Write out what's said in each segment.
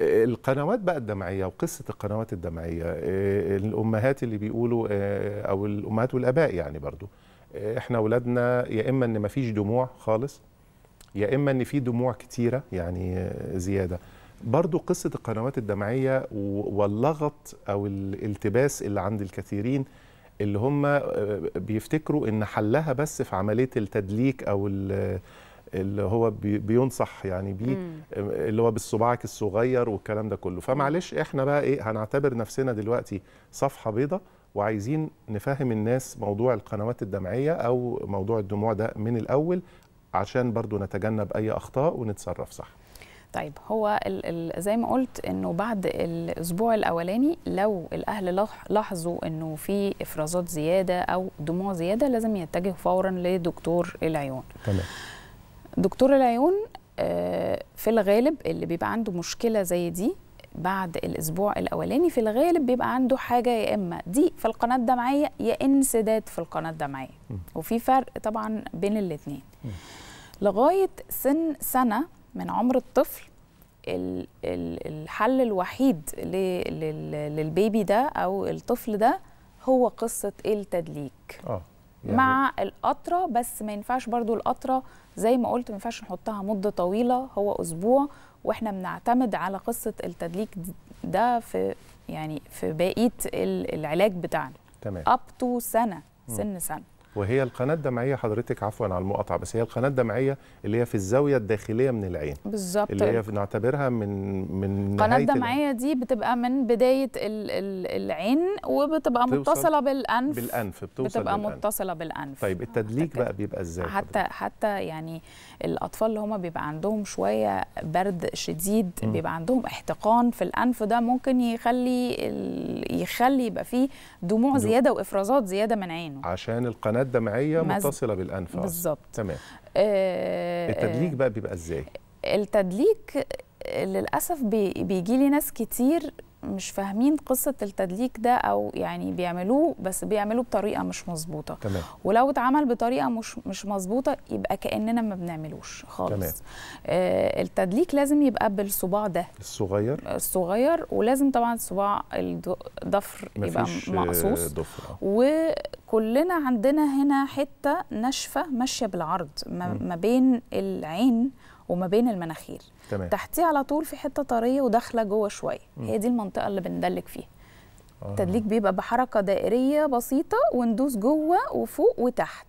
القنوات بقى الدمعيه وقصه القنوات الدمعيه آه، الامهات اللي بيقولوا آه، او الامهات والاباء يعني برضو آه، احنا اولادنا يا اما ان ما فيش دموع خالص يا اما ان في دموع كتيره يعني زياده برضو قصه القنوات الدمعيه واللغط او الالتباس اللي عند الكثيرين اللي هم بيفتكروا ان حلها بس في عمليه التدليك او اللي هو بينصح يعني بيه آه، اللي هو بالصباعك الصغير والكلام ده كله فمعلش احنا بقى ايه هنعتبر نفسنا دلوقتي صفحه بيضاء وعايزين نفهم الناس موضوع القنوات الدمعيه او موضوع الدموع ده من الاول عشان برضو نتجنب اي اخطاء ونتصرف صح طيب هو زي ما قلت انه بعد الاسبوع الاولاني لو الاهل لاحظوا انه في افرازات زياده او دموع زياده لازم يتجهوا فورا لدكتور العيون تمام دكتور العيون آه، في الغالب اللي بيبقى عنده مشكله زي دي بعد الاسبوع الاولاني في الغالب بيبقى عنده حاجه يا اما دي في القناه الدمعيه يا انسداد في القناه الدمعيه وفي فرق طبعا بين الاثنين لغايه سن سنه من عمر الطفل الحل الوحيد للبيبي ده او الطفل ده هو قصه التدليك آه. يعني مع القطره بس ما ينفعش برضو القطره زي ما قلت ما ينفعش نحطها مده طويله هو اسبوع واحنا بنعتمد على قصه التدليك ده في يعني في بقيه العلاج بتاعنا تمام اب تو سنه سن سنه وهي القناه الدمعيه حضرتك عفوا على المقاطعه بس هي القناه الدمعيه اللي هي في الزاويه الداخليه من العين بالظبط اللي هي بنعتبرها من من القناه الدمعيه دي بتبقى من بدايه الـ الـ العين وبتبقى متصله بالانف بالانف بتوصل بتبقى بالأنف. متصله بالانف طيب التدليك بقى بيبقى ازاي حتى حضرتك. حتى يعني الاطفال اللي هم بيبقى عندهم شويه برد شديد م. بيبقى عندهم احتقان في الانف ده ممكن يخلي يخلي يبقى فيه دموع زياده وافرازات زياده من عينه عشان القناه قناه دمعيه مز... متصله بالانف بالظبط تمام آه التدليك بقى بيبقى ازاي التدليك للاسف بي... بيجي لي ناس كتير مش فاهمين قصه التدليك ده او يعني بيعملوه بس بيعملوه بطريقه مش مظبوطه تمام. ولو اتعمل بطريقه مش مش مظبوطه يبقى كاننا ما بنعملوش خالص تمام. آه التدليك لازم يبقى بالصباع ده الصغير الصغير ولازم طبعا صباع الضفر يبقى آه، مقصوص آه. وكلنا عندنا هنا حته ناشفه ماشيه بالعرض ما, ما بين العين وما بين المناخير تمام. تحتيه على طول في حته طريه وداخله جوه شويه هي دي المنطقه اللي بندلك فيها آه. التدليك بيبقى بحركه دائريه بسيطه وندوس جوه وفوق وتحت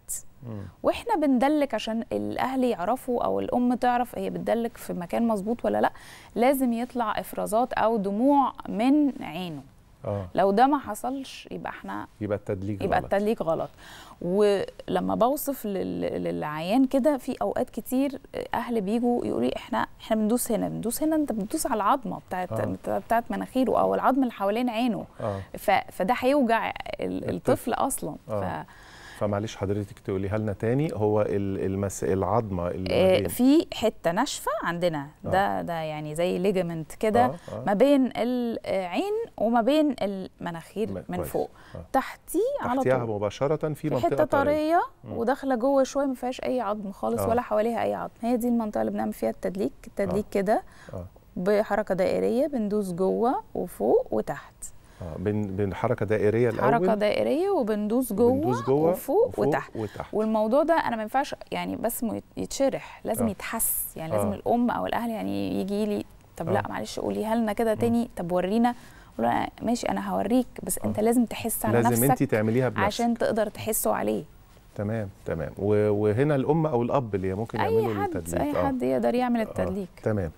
مم. واحنا بندلك عشان الاهل يعرفوا او الام تعرف هي بتدلك في مكان مظبوط ولا لا لازم يطلع افرازات او دموع من عينه آه. لو ده ما حصلش يبقى احنا يبقى التدليك يبقى غلط. التدليك غلط ولما بوصف للعيان كده في اوقات كتير اهل بيجوا يقولوا لي احنا احنا بندوس هنا بندوس هنا انت بتدوس على العظمه بتاعت آه. بتاعت مناخيره او العظم اللي حوالين عينه آه. فده هيوجع الطفل اصلا آه. ف... فمعلش حضرتك تقوليها لنا تاني هو المس... العظمه اللي آه، في حته ناشفه عندنا آه. ده ده يعني زي ليجمنت كده آه. آه. ما بين العين وما بين المناخير من كويس. فوق آه. تحتيه على طول مباشره في منطقه حته طريه وداخله جوه شويه ما فيهاش اي عظم خالص آه. ولا حواليها اي عظم هي دي المنطقه اللي بنعمل فيها التدليك التدليك آه. كده آه. بحركه دائريه بندوس جوه وفوق وتحت آه، بين بين حركه دائريه الاول حركه دائريه وبندوس جوه, بندوس جوه وفوق, وفوق وتحت. وتحت والموضوع ده انا ما ينفعش يعني بس يتشرح لازم آه. يتحس يعني لازم آه. الام او الاهل يعني يجي لي طب آه. لا معلش قوليها لنا كده تاني طب ورينا ماشي انا هوريك بس آه. انت لازم تحس على لازم نفسك لازم انت تعمليها بنفسك عشان تقدر تحسه عليه تمام تمام وهنا الام او الاب اللي ممكن يعملوا التدليك اي آه. حد يقدر يعمل آه. التدليك آه. تمام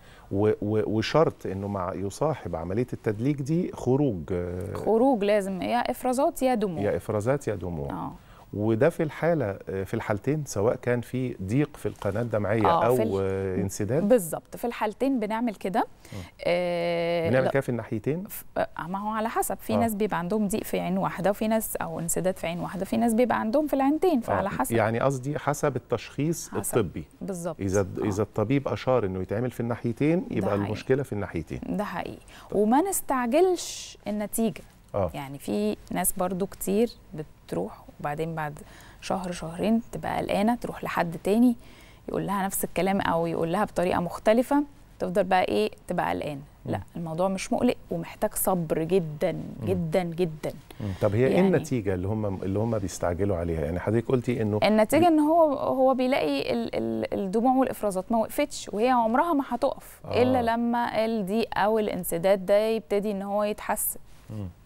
وشرط انه مع يصاحب عمليه التدليك دي خروج آه، خروج لازم يا افرازات يا دموع يا افرازات يا دموع آه. وده في الحاله في الحالتين سواء كان في ضيق في القناه الدمعيه آه او ال... انسداد بالظبط في الحالتين بنعمل كده آه, آه، بنعمل كده في الناحيتين آه، ما هو على حسب في آه. ناس بيبقى عندهم ضيق في عين واحده وفي ناس او انسداد في عين واحده في ناس بيبقى عندهم في العينتين فعلى آه. حسب يعني قصدي حسب التشخيص حسب. الطبي بالظبط اذا آه. اذا الطبيب اشار انه يتعمل في الناحيتين يبقى المشكله في الناحيتين ده حقيقي طيب. وما نستعجلش النتيجه آه. يعني في ناس برضو كتير بتروح وبعدين بعد شهر شهرين تبقى قلقانه تروح لحد تاني يقول لها نفس الكلام او يقول لها بطريقه مختلفه تفضل بقى ايه تبقى قلقانه لا الموضوع مش مقلق ومحتاج صبر جدا جدا جدا طب هي إيه يعني ايه النتيجه اللي هم اللي هم بيستعجلوا عليها يعني حضرتك قلتي انه النتيجه ان هو هو بيلاقي ال ال الدموع والافرازات ما وقفتش وهي عمرها ما هتقف آه. الا لما الضيق او الانسداد ده يبتدي ان هو يتحسن مم.